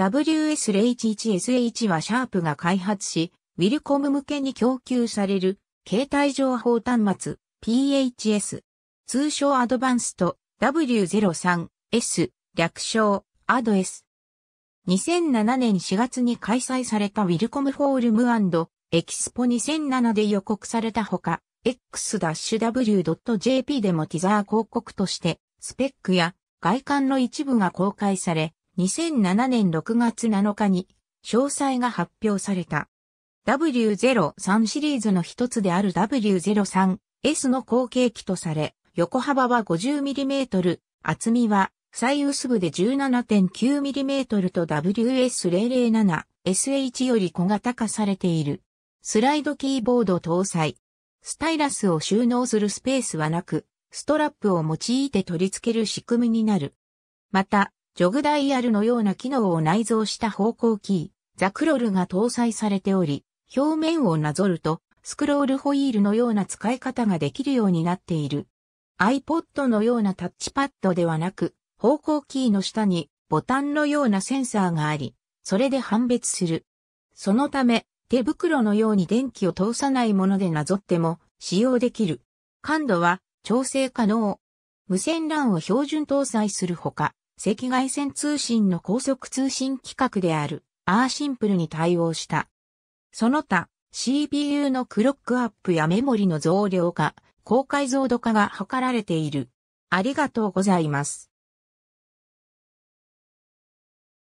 WS011SH はシャープが開発し、ウィルコム向けに供給される、携帯情報端末、PHS。通称アドバンスト W03S 略称アド S。2007年4月に開催されたウィルコムフォールムエキスポ2007で予告されたほか、x-w.jp でもティザー広告として、スペックや外観の一部が公開され、2007年6月7日に詳細が発表された。W03 シリーズの一つである W03S の後継機とされ、横幅は 50mm、厚みは最薄部で 17.9mm と WS007SH より小型化されている。スライドキーボード搭載。スタイラスを収納するスペースはなく、ストラップを用いて取り付ける仕組みになる。また、ジョグダイヤルのような機能を内蔵した方向キー、ザクロルが搭載されており、表面をなぞると、スクロールホイールのような使い方ができるようになっている。iPod のようなタッチパッドではなく、方向キーの下にボタンのようなセンサーがあり、それで判別する。そのため、手袋のように電気を通さないものでなぞっても使用できる。感度は調整可能。無線 LAN を標準搭載するほか、赤外線通信の高速通信規格であるアーシンプルに対応した。その他、CPU のクロックアップやメモリの増量化、高解像度化が図られている。ありがとうございます。